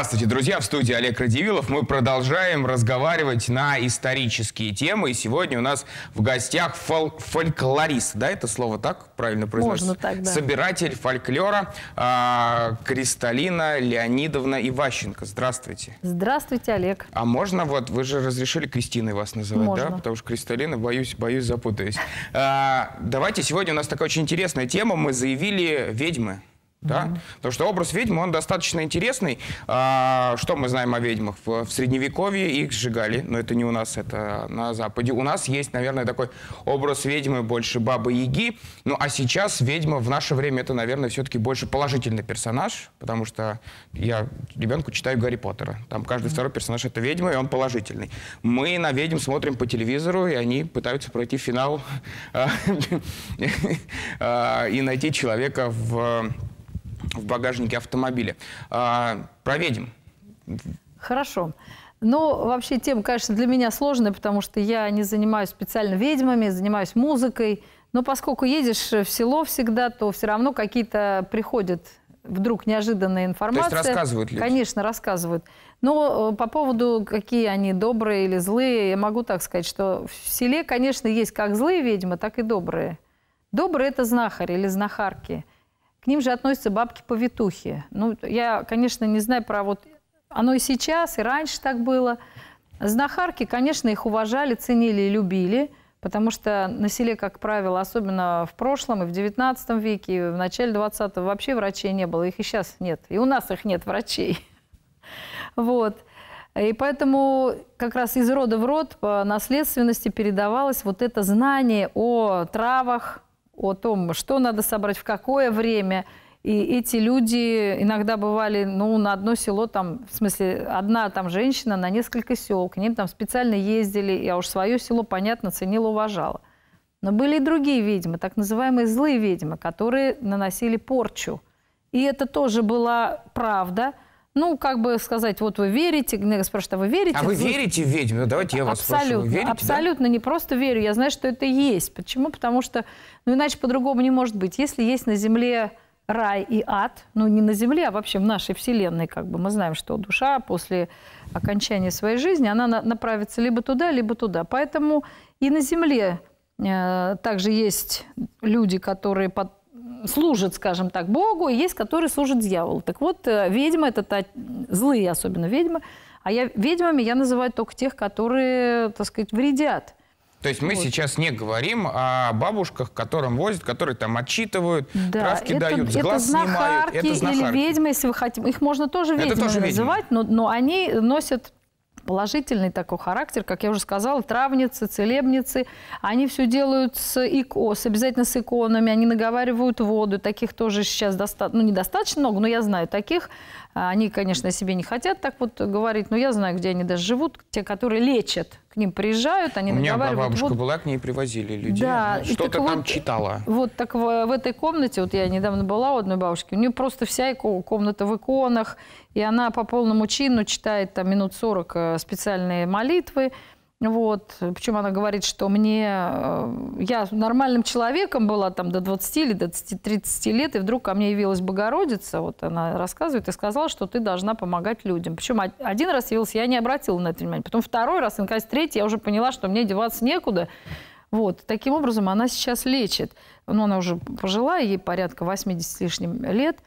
Здравствуйте, друзья, в студии Олег Радивилов. Мы продолжаем разговаривать на исторические темы. И сегодня у нас в гостях фол фольклорист, да, это слово так правильно произносится? Можно так, да. Собиратель фольклора э Кристалина Леонидовна Иващенко. Здравствуйте. Здравствуйте, Олег. А можно вот, вы же разрешили Кристиной вас называть, можно. да? Потому что Кристалина, боюсь, боюсь, запутаюсь. Э давайте, сегодня у нас такая очень интересная тема. Мы заявили ведьмы. Да? Mm-hmm. Потому что образ ведьмы, он достаточно интересный. А, что мы знаем о ведьмах? В, в Средневековье их сжигали, но это не у нас, это на Западе. У нас есть, наверное, такой образ ведьмы больше бабы-яги. Ну, а сейчас ведьма в наше время, это, наверное, все-таки больше положительный персонаж, потому что я ребенку читаю Гарри Поттера. Там каждый mm-hmm. второй персонаж — это ведьма, и он положительный. Мы на ведьм смотрим по телевизору, и они пытаются пройти финал а, а, и найти человека в в багажнике автомобиля. А, проверим. Хорошо. Ну, вообще тема, конечно, для меня сложная, потому что я не занимаюсь специально ведьмами, занимаюсь музыкой. Но поскольку едешь в село всегда, то все равно какие-то приходят вдруг неожиданная информация. То есть рассказывают люди? Конечно, рассказывают. Но э, по поводу, какие они добрые или злые, я могу так сказать, что в селе, конечно, есть как злые ведьмы, так и добрые. Добрые – это знахари или знахарки. К ним же относятся бабки-повитухи. Ну, я, конечно, не знаю про вот... Оно и сейчас, и раньше так было. Знахарки, конечно, их уважали, ценили и любили, потому что на селе, как правило, особенно в прошлом и в 19 веке, и в начале 20-го вообще врачей не было, их и сейчас нет. И у нас их нет, врачей. Вот. И поэтому как раз из рода в род по наследственности передавалось вот это знание о травах, о том, что надо собрать, в какое время. И эти люди иногда бывали, ну, на одно село там, в смысле, одна там женщина на несколько сел, к ним там специально ездили, я уж свое село, понятно, ценила, уважала. Но были и другие ведьмы, так называемые злые ведьмы, которые наносили порчу. И это тоже была правда – ну, как бы сказать, вот вы верите, я спрашиваю, а вы верите? А вы верите в ведьм? Ну, давайте я вас абсолютно, спрошу. Вы верите, абсолютно, да? не просто верю, я знаю, что это есть. Почему? Потому что, ну, иначе по-другому не может быть. Если есть на Земле рай и ад, ну, не на Земле, а вообще в нашей Вселенной, как бы мы знаем, что душа после окончания своей жизни, она направится либо туда, либо туда. Поэтому и на Земле э, также есть люди, которые под служит, скажем так, Богу, и есть, которые служат дьяволу. Так вот, э, ведьмы – это та, злые особенно ведьмы, а я, ведьмами я называю только тех, которые, так сказать, вредят. То есть мы вот. сейчас не говорим о бабушках, которым возят, которые там отчитывают, да, травки это, дают, с это глаз знахарки снимают. Это знахарки или ведьмы, если вы хотите. Их можно тоже ведьмами тоже называть, но, но они носят положительный такой характер, как я уже сказала, травницы, целебницы, они все делают с, ико, обязательно с иконами, они наговаривают воду, таких тоже сейчас достаточно, ну недостаточно много, но я знаю таких, а они, конечно, себе не хотят так вот говорить, но я знаю, где они даже живут. Те, которые лечат, к ним приезжают, они У меня бабушка вот, была, к ней привозили людей. Да, Что-то там вот, читала. Вот так в, в этой комнате, вот я недавно была у одной бабушки, у нее просто вся комната в иконах, и она по полному чину читает там минут 40 э, специальные молитвы. Вот, причем она говорит, что мне, э, я нормальным человеком была там до 20 или до 30 лет, и вдруг ко мне явилась Богородица, вот она рассказывает, и сказала, что ты должна помогать людям. Причем один раз явилась, я не обратила на это внимания, потом второй раз, и наконец третий, я уже поняла, что мне деваться некуда. Вот, таким образом она сейчас лечит. Ну, она уже пожила, ей порядка 80 с лишним лет.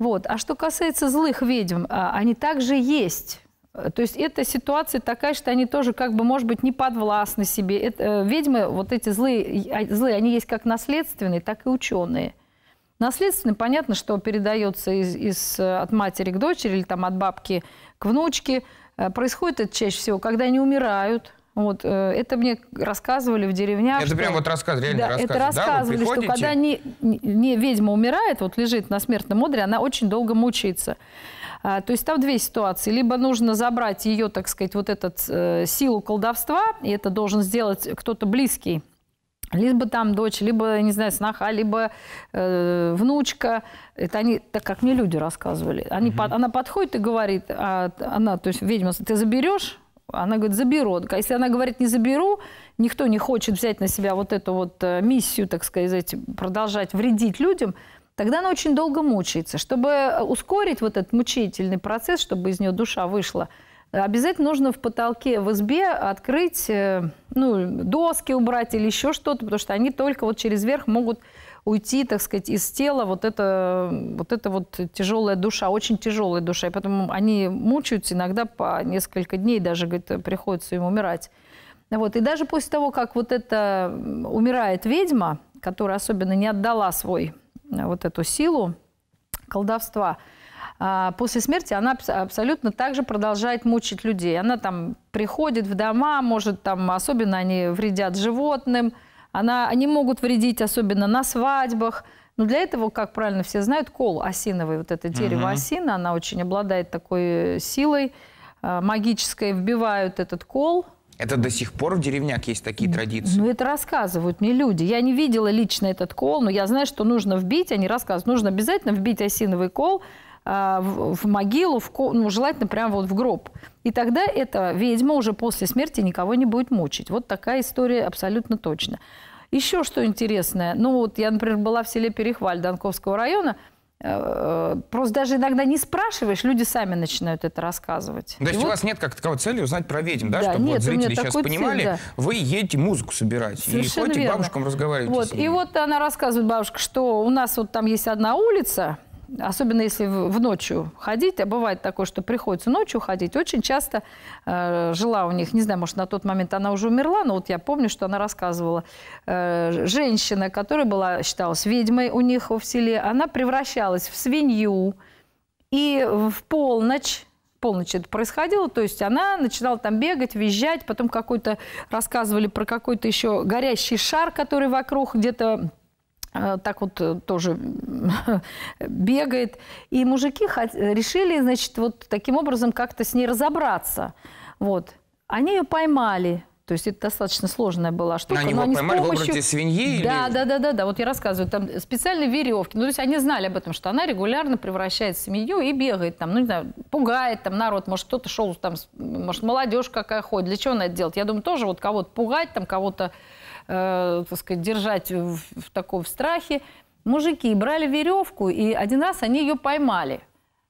Вот, а что касается злых ведьм, а, они также есть. Э, то есть эта ситуация такая, что они тоже как бы, может быть, не подвластны себе. Это, э, ведьмы, вот эти злые, а, злые, они есть как наследственные, так и ученые. Наследственные, понятно, что передается из, из, э, от матери к дочери или там от бабки к внучке. Происходит это чаще всего, когда они умирают. Вот, это мне рассказывали в деревнях. Это что... прям вот рассказ, реально да, рассказ. Это рассказывали, да, что когда не, не ведьма умирает, вот лежит на смертном одре, она очень долго мучается. А, то есть там две ситуации. Либо нужно забрать ее, так сказать, вот эту э, силу колдовства, и это должен сделать кто-то близкий, либо там дочь, либо, не знаю, сноха, либо э, внучка. Это они, так как мне люди рассказывали. Они, угу. по, она подходит и говорит, а, она, то есть ведьма, ты заберешь? Она говорит, заберу. А если она говорит, не заберу, никто не хочет взять на себя вот эту вот э, миссию, так сказать, продолжать вредить людям – тогда она очень долго мучается. Чтобы э, ускорить вот этот мучительный процесс, чтобы из нее душа вышла, обязательно нужно в потолке в избе открыть э, ну, доски убрать или еще что-то, потому что они только вот через верх могут уйти, так сказать, из тела вот это вот, это вот тяжелая душа, очень тяжелая душа. И поэтому они мучаются иногда по несколько дней, даже говорит, приходится им умирать. Вот. И даже после того, как вот это умирает ведьма, которая особенно не отдала свой Э, вот эту силу колдовства, а, после смерти она абсолютно также продолжает мучить людей. Она там приходит в дома, может там, особенно они вредят животным, она, они могут вредить особенно на свадьбах. Но для этого, как правильно все знают, кол осиновый, вот это дерево угу. осина, она очень обладает такой силой э, магической, вбивают этот кол это до сих пор в деревнях есть такие традиции? Ну, это рассказывают мне люди. Я не видела лично этот кол, но я знаю, что нужно вбить, они рассказывают, нужно обязательно вбить осиновый кол, а, в могилу, в, ну, желательно прямо вот в гроб. И тогда эта ведьма уже после смерти никого не будет мучить. Вот такая история абсолютно точно. Еще что интересное. Ну вот я, например, была в селе Перехваль Донковского района – Э, э, просто даже иногда не спрашиваешь, люди сами начинают это рассказывать. То есть и у вот... вас нет как таковой цели узнать про ведьм, да? да Чтобы нет, вот зрители сейчас понимали, да. вы едете музыку собирать Совершенно и ходите верно. к бабушкам разговариваете вот. И вот она рассказывает, бабушка, что у нас вот там есть одна улица, особенно если в ночью ходить, а бывает такое, что приходится ночью ходить, очень часто э, жила у них, не знаю, может, на тот момент она уже умерла, но вот я помню, что она рассказывала, э, женщина, которая была, считалась ведьмой у них в селе, она превращалась в свинью, и в полночь полночь это происходило, то есть она начинала там бегать, визжать, потом какой-то рассказывали про какой-то еще горящий шар, который вокруг где-то Э, так вот э, тоже бегает. И мужики решили, значит, вот таким образом как-то с ней разобраться. Вот. Они ее поймали, то есть это достаточно сложная была штука. Они но они поймали помощью... в образе свиньи? Да, или... да, да, да, да. Вот я рассказываю, там специальные веревки. Ну, то есть они знали об этом, что она регулярно превращает свинью и бегает там, ну, не знаю, пугает там народ. Может, кто-то шел там, может, молодежь какая ходит. Для чего она это делает? Я думаю, тоже вот кого-то пугать, там, кого-то Э, так сказать, держать в, в таком страхе. Мужики брали веревку, и один раз они ее поймали.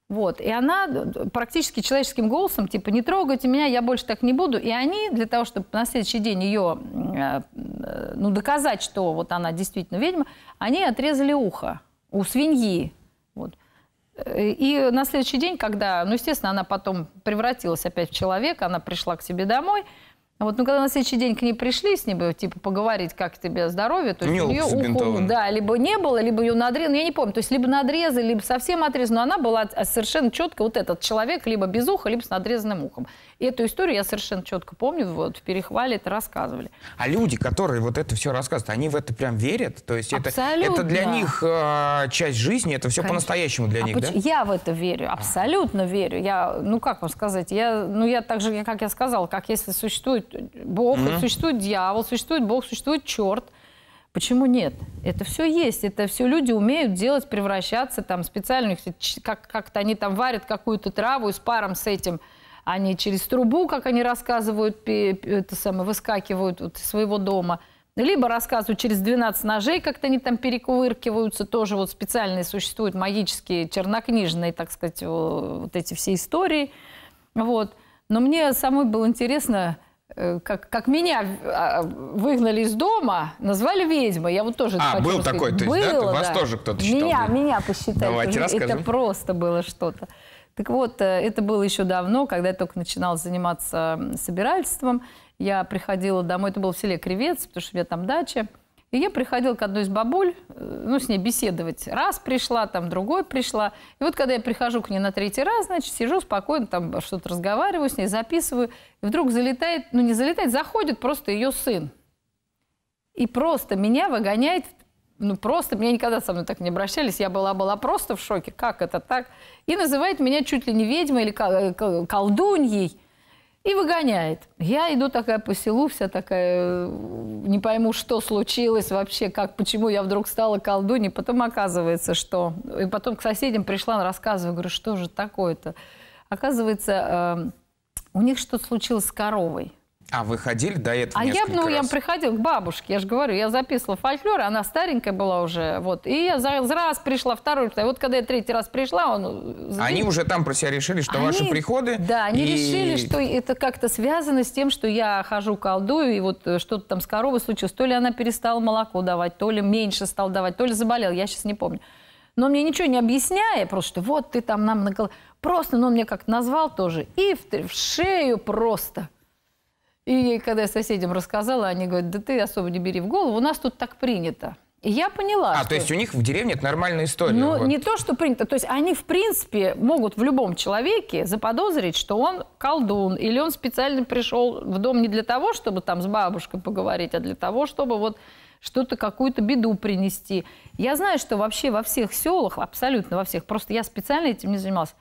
Вот. И она э, практически человеческим голосом, типа, не трогайте меня, я больше так не буду. И они для того, чтобы на следующий день ее, э, ну, доказать, что вот она действительно ведьма, они отрезали ухо у свиньи. Вот. И на следующий день, когда, ну, естественно, она потом превратилась опять в человека, она пришла к себе домой – а вот, ну, когда на следующий день к ней пришли с ней, типа, поговорить, как тебе здоровье, то есть у нее укол, да, либо не было, либо ее надрезали, ну, я не помню, то есть либо надрезали, либо совсем отрезали, но она была а, совершенно четко, вот этот человек, либо без уха, либо с надрезанным ухом. И эту историю я совершенно четко помню, вот, в «Перехвале» это рассказывали. А люди, которые вот это все рассказывают, они в это прям верят? То есть это, это для них э, часть жизни, это все по-настоящему для а них, да? Я в это верю, абсолютно а. верю. Я, ну, как вам сказать, я, ну, я так же, как я сказала, как если существует Бог, mm-hmm. существует дьявол, существует Бог, существует черт. Почему нет? Это все есть, это все люди умеют делать, превращаться там специально, как, как-то они там варят какую-то траву и с паром с этим они а через трубу, как они рассказывают, это самое, выскакивают вот из своего дома. Либо рассказывают через 12 ножей, как-то они там перекувыркиваются, тоже вот специальные существуют магические, чернокнижные, так сказать, вот эти все истории. Вот. Но мне самой было интересно, Э, как, как меня э, выгнали из дома, назвали ведьмой. Я вот тоже А, был такой, то есть, было, да? Ты, да. Вас тоже кто-то считал? Меня, был. меня посчитали. Давайте это расскажем. просто было что-то. Так вот, э, это было еще давно, когда я только начинала заниматься собирательством. Я приходила домой, это был в селе Кревец, потому что у меня там дача. И я приходила к одной из бабуль, э, ну, с ней беседовать. Раз пришла, там, другой пришла. И вот когда я прихожу к ней на третий раз, значит, сижу спокойно, там, что-то разговариваю с ней, записываю. И вдруг залетает, ну, не залетает, заходит просто ее сын. И просто меня выгоняет, ну, просто, меня никогда со мной так не обращались, я была-была просто в шоке, как это так? И называет меня чуть ли не ведьмой или э, колдуньей и выгоняет. Я иду такая по селу, вся такая, э, не пойму, что случилось вообще, как, почему я вдруг стала колдуней. Потом оказывается, что... И потом к соседям пришла, рассказываю, говорю, что же такое-то? Оказывается, э, у них что-то случилось с коровой. А вы ходили до этого А я, ну, раз. я приходила к бабушке, я же говорю, я записывала фольклор, она старенькая была уже, вот. И я за, за раз пришла, второй, вот когда я третий раз пришла, он... Э, они уже там про себя решили, что они, ваши приходы... Да, они и... решили, что это как-то связано с тем, что я хожу колдую, и вот э, что-то там с коровой случилось, то ли она перестала молоко давать, то ли меньше стал давать, то ли заболел, я сейчас не помню. Но мне ничего не объясняя, просто что вот ты там нам... Накол... Просто, ну, он мне как-то назвал тоже, и в, в шею просто... И когда я соседям рассказала, они говорят, да ты особо не бери в голову, у нас тут так принято. И я поняла. А, что... то есть у них в деревне это нормальная история. Ну, вот. не то, что принято. То есть они, в принципе, могут в любом человеке заподозрить, что он колдун, или он специально пришел в дом не для того, чтобы там с бабушкой поговорить, а для того, чтобы вот что-то, какую-то беду принести. Я знаю, что вообще во всех селах, абсолютно во всех, просто я специально этим не занималась,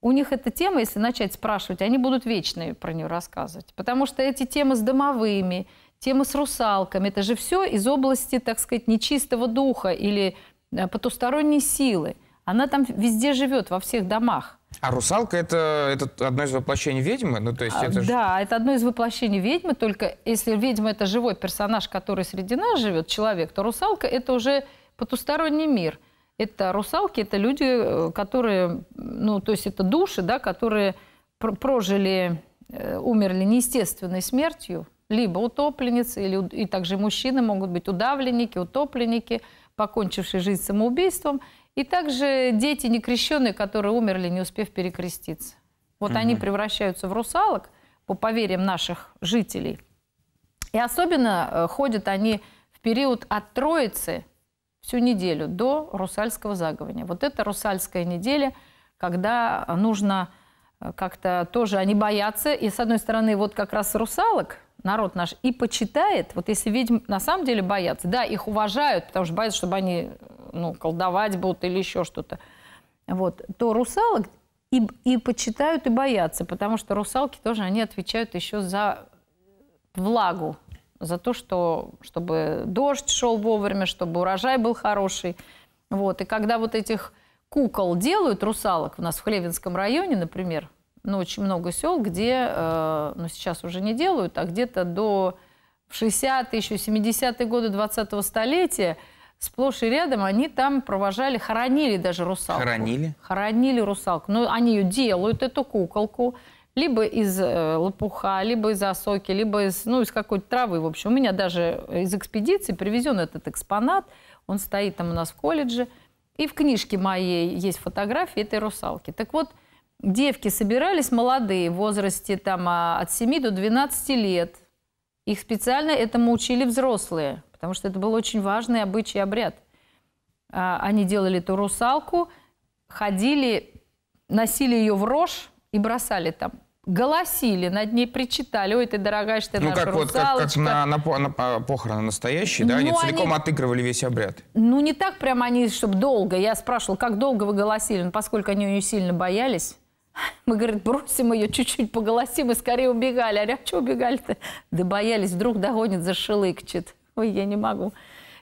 у них эта тема, если начать спрашивать, они будут вечные про нее рассказывать. Потому что эти темы с домовыми, темы с русалками, это же все из области, так сказать, нечистого духа или э, потусторонней силы. Она там везде живет, во всех домах. А русалка это, это одно из воплощений ведьмы? Ну, то есть а, это же... Да, это одно из воплощений ведьмы, только если ведьма это живой персонаж, который среди нас живет, человек, то русалка это уже потусторонний мир – это русалки, это люди, э, которые, ну, то есть это души, да, которые прожили, э, умерли неестественной смертью, либо утопленницы, или, и также мужчины могут быть удавленники, утопленники, покончившие жизнь самоубийством, и также дети некрещенные, которые умерли, не успев перекреститься. Вот угу. они превращаются в русалок, по поверьям наших жителей. И особенно э, ходят они в период от Троицы – всю неделю до русальского заговора. Вот это русальская неделя, когда нужно э, как-то тоже, они боятся. И, с одной стороны, вот как раз русалок народ наш и почитает. Вот если ведьм на самом деле боятся, да, их уважают, потому что боятся, чтобы они ну, колдовать будут или еще что-то. Вот, то русалок и, и почитают, и боятся, потому что русалки тоже, они отвечают еще за влагу за то, что, чтобы дождь шел вовремя, чтобы урожай был хороший. Вот. И когда вот этих кукол делают, русалок, у нас в Хлевинском районе, например, ну, очень много сел, где, э, ну, сейчас уже не делают, а где-то до 60-е, еще 70-е годы 20-го столетия сплошь и рядом они там провожали, хоронили даже русалку. Хоронили? Хоронили русалку. Ну, они ее делают, эту куколку, либо из э, лопуха, либо из осоки, либо из, ну, из какой-то травы. В общем, у меня даже из экспедиции привезен этот экспонат. Он стоит там у нас в колледже. И в книжке моей есть фотографии этой русалки. Так вот, девки собирались молодые, в возрасте там, а, от 7 до 12 лет. Их специально этому учили взрослые, потому что это был очень важный обычай обряд. А, они делали эту русалку, ходили, носили ее в рожь и бросали там голосили над ней, причитали, ой, ты дорогая, что ты ну, наша как, вот, как, как на, на, на а, похороны настоящие, да, ну, они целиком они, отыгрывали весь обряд. Ну, не так прям они, чтобы долго. Я спрашивала, как долго вы голосили, ну, поскольку они ее сильно боялись. Мы, говорит, бросим ее, чуть-чуть поголосим и скорее убегали. А, а что убегали-то? Да боялись, вдруг догонит, зашелыкчет. Ой, я не могу.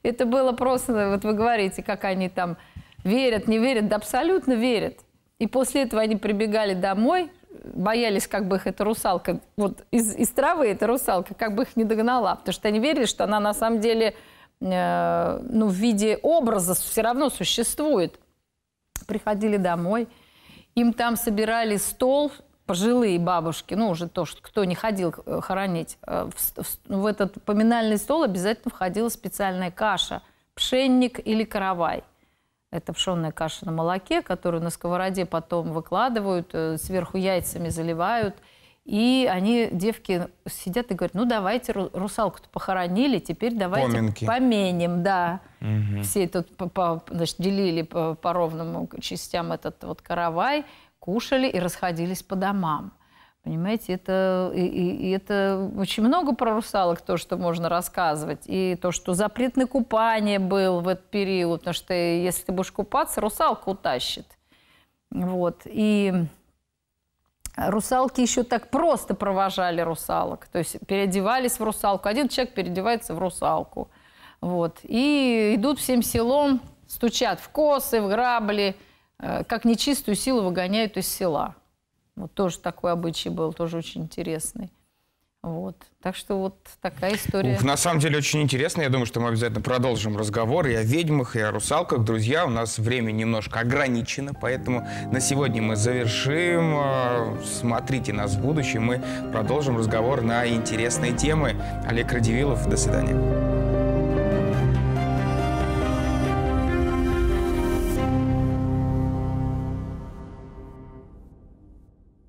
Это было просто, вот вы говорите, как они там верят, не верят, да абсолютно верят. И после этого они прибегали домой, боялись, как бы их эта русалка, вот из, из травы эта русалка, как бы их не догнала, потому что они верили, что она на самом деле э, ну, в виде образа все равно существует. Приходили домой, им там собирали стол, пожилые бабушки, ну, уже то, что кто не ходил э, хоронить, э, в, в, в этот поминальный стол обязательно входила специальная каша, пшенник или каравай – это пшеная каша на молоке, которую на сковороде потом выкладывают, э, сверху яйцами заливают. И они, девки, сидят и говорят, ну давайте русалку-то похоронили, теперь давайте Поминки. поменим, да. Угу. Все тут по, по, значит, делили по, по ровным частям этот вот каравай, кушали и расходились по домам. Понимаете, это, и, и, это очень много про русалок, то, что можно рассказывать. И то, что запрет на купание был в этот период, потому что если ты будешь купаться, русалка утащит. Вот. И русалки еще так просто провожали русалок. То есть переодевались в русалку. Один человек переодевается в русалку. Вот. И идут всем селом, стучат в косы, в грабли, э, как нечистую силу выгоняют из села. Вот тоже такой обычай был, тоже очень интересный. Вот. Так что вот такая история. Ух, на самом деле очень интересно. Я думаю, что мы обязательно продолжим разговор и о ведьмах, и о русалках. Друзья, у нас время немножко ограничено, поэтому на сегодня мы завершим. А, смотрите нас в будущем. Мы продолжим разговор на интересные темы. Олег Радивилов, до свидания.